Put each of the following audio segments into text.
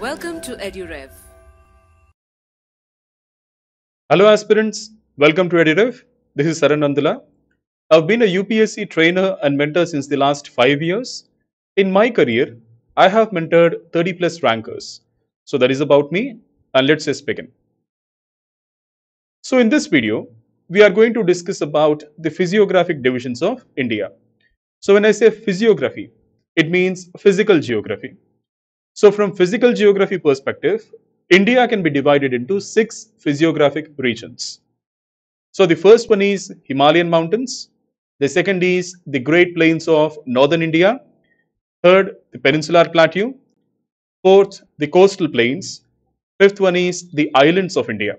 Welcome to EduRev. Hello aspirants, welcome to EduRev. This is Saran Nandula. I've been a UPSC trainer and mentor since the last 5 years. In my career, I have mentored 30 plus rankers. So that is about me and let's just begin. So in this video, we are going to discuss about the physiographic divisions of India. So when I say physiography, it means physical geography. So from physical geography perspective, India can be divided into six physiographic regions. So the first one is Himalayan mountains. The second is the Great Plains of Northern India. Third, the Peninsular Plateau. Fourth, the coastal plains. Fifth one is the islands of India.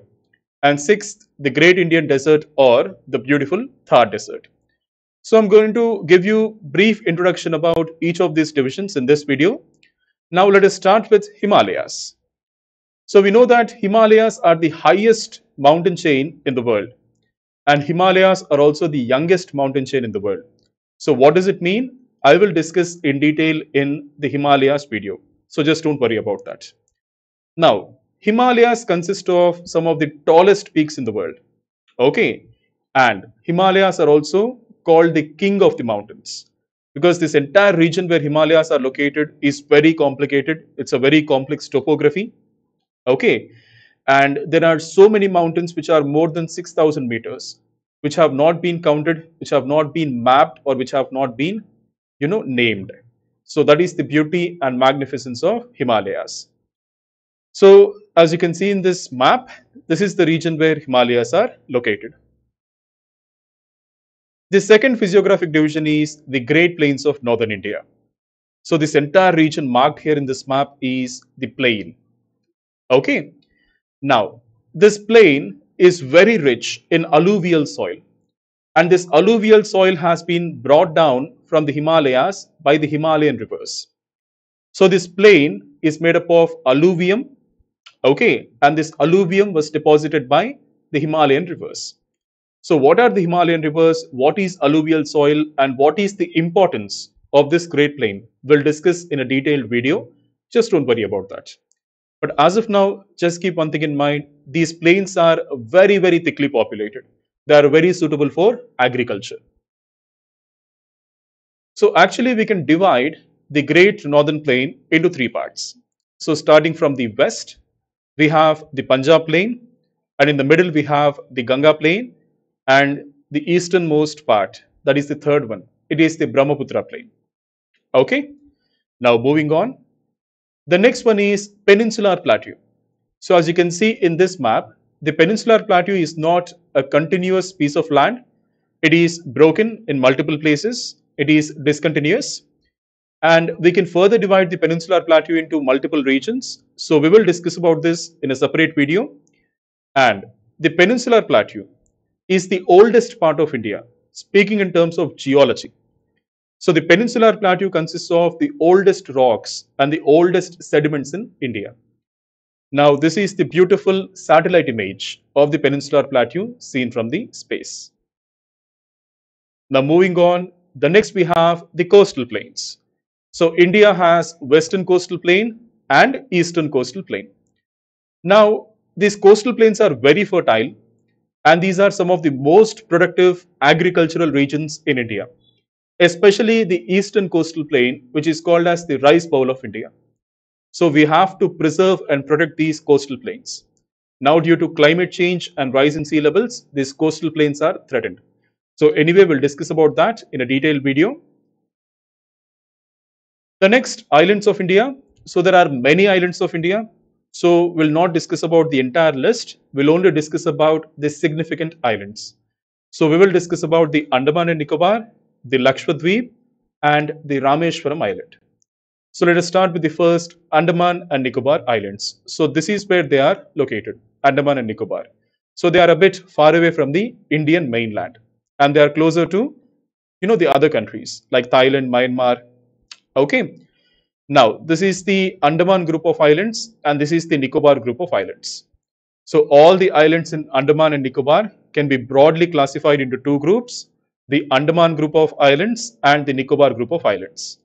And sixth, the Great Indian Desert or the beautiful Thar Desert. So I'm going to give you brief introduction about each of these divisions in this video. Now let us start with Himalayas. So we know that Himalayas are the highest mountain chain in the world. And Himalayas are also the youngest mountain chain in the world. So what does it mean? I will discuss in detail in the Himalayas video. So just don't worry about that. Now, Himalayas consist of some of the tallest peaks in the world. Okay. And Himalayas are also called the king of the mountains because this entire region where Himalayas are located is very complicated. It's a very complex topography. Okay. And there are so many mountains which are more than 6,000 meters, which have not been counted, which have not been mapped, or which have not been, you know, named. So that is the beauty and magnificence of Himalayas. So as you can see in this map, this is the region where Himalayas are located. The second physiographic division is the Great Plains of Northern India. So this entire region marked here in this map is the plain. Okay. Now, this plain is very rich in alluvial soil. And this alluvial soil has been brought down from the Himalayas by the Himalayan rivers. So this plain is made up of alluvium. Okay. And this alluvium was deposited by the Himalayan rivers. So, what are the Himalayan rivers? What is alluvial soil? And what is the importance of this Great Plain? We'll discuss in a detailed video. Just don't worry about that. But as of now, just keep one thing in mind. These plains are very, very thickly populated. They are very suitable for agriculture. So actually we can divide the Great Northern Plain into three parts. So starting from the west, we have the Punjab Plain and in the middle we have the Ganga Plain and the easternmost part, that is the third one, it is the Brahmaputra plain. Okay, now moving on. The next one is Peninsular Plateau. So as you can see in this map, the Peninsular Plateau is not a continuous piece of land. It is broken in multiple places. It is discontinuous. And we can further divide the Peninsular Plateau into multiple regions. So we will discuss about this in a separate video. And the Peninsular Plateau is the oldest part of India, speaking in terms of geology. So the peninsular plateau consists of the oldest rocks and the oldest sediments in India. Now this is the beautiful satellite image of the peninsular plateau seen from the space. Now moving on, the next we have the coastal plains. So India has western coastal plain and eastern coastal plain. Now these coastal plains are very fertile and these are some of the most productive agricultural regions in India, especially the eastern coastal plain, which is called as the rice bowl of India. So we have to preserve and protect these coastal plains. Now, due to climate change and rise in sea levels, these coastal plains are threatened. So anyway, we'll discuss about that in a detailed video. The next, islands of India. So there are many islands of India. So we'll not discuss about the entire list. We'll only discuss about the significant islands. So we will discuss about the Andaman and Nicobar, the Lakshadweep, and the Rameshwaram Island. So let us start with the first Andaman and Nicobar Islands. So this is where they are located, Andaman and Nicobar. So they are a bit far away from the Indian mainland and they are closer to, you know, the other countries like Thailand, Myanmar. Okay. Now, this is the Andaman group of islands and this is the Nicobar group of islands. So, all the islands in Andaman and Nicobar can be broadly classified into two groups, the Andaman group of islands and the Nicobar group of islands.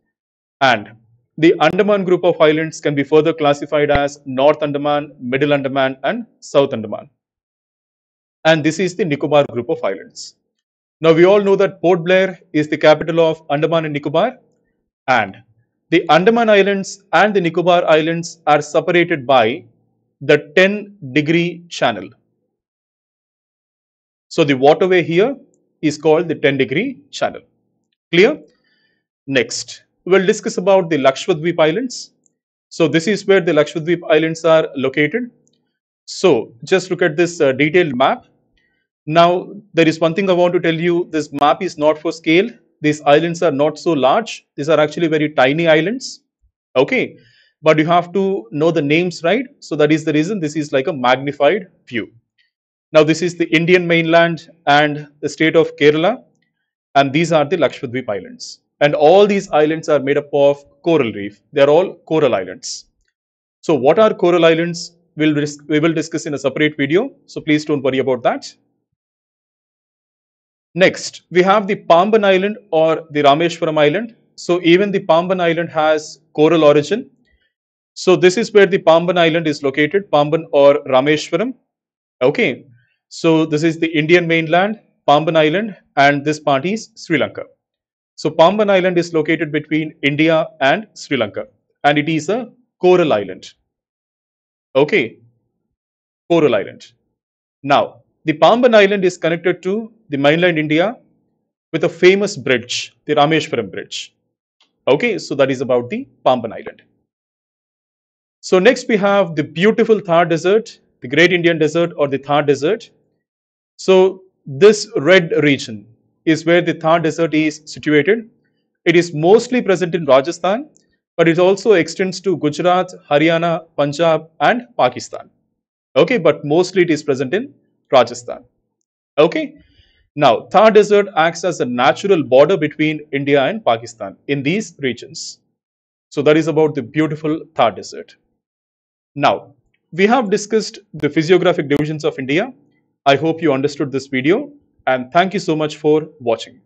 And the Andaman group of islands can be further classified as North Andaman, Middle Andaman and South Andaman. And this is the Nicobar group of islands. Now, we all know that Port Blair is the capital of Andaman and Nicobar and the Andaman Islands and the Nicobar Islands are separated by the 10 degree channel. So the waterway here is called the 10 degree channel. Clear? Next, we'll discuss about the Lakshadweep Islands. So this is where the Lakshadweep Islands are located. So just look at this uh, detailed map. Now, there is one thing I want to tell you, this map is not for scale these islands are not so large. These are actually very tiny islands. Okay. But you have to know the names, right? So that is the reason this is like a magnified view. Now, this is the Indian mainland and the state of Kerala. And these are the Lakshadweep Islands. And all these islands are made up of coral reef. They are all coral islands. So what are coral islands? We'll we will discuss in a separate video. So please don't worry about that. Next, we have the Pamban Island or the Rameshwaram Island. So even the Pamban Island has coral origin. So this is where the Pamban Island is located, Pamban or Rameshwaram. Okay, so this is the Indian mainland, Pamban Island, and this part is Sri Lanka. So Pamban Island is located between India and Sri Lanka, and it is a coral island. Okay, coral island. Now, the Pamban Island is connected to the mainland India with a famous bridge, the Rameshwaram Bridge. Okay, so that is about the Pamban Island. So next we have the beautiful Thar Desert, the Great Indian Desert or the Thar Desert. So this red region is where the Thar Desert is situated. It is mostly present in Rajasthan, but it also extends to Gujarat, Haryana, Punjab and Pakistan. Okay, but mostly it is present in Rajasthan. Okay. Now, Thar Desert acts as a natural border between India and Pakistan in these regions. So that is about the beautiful Thar Desert. Now, we have discussed the physiographic divisions of India. I hope you understood this video and thank you so much for watching.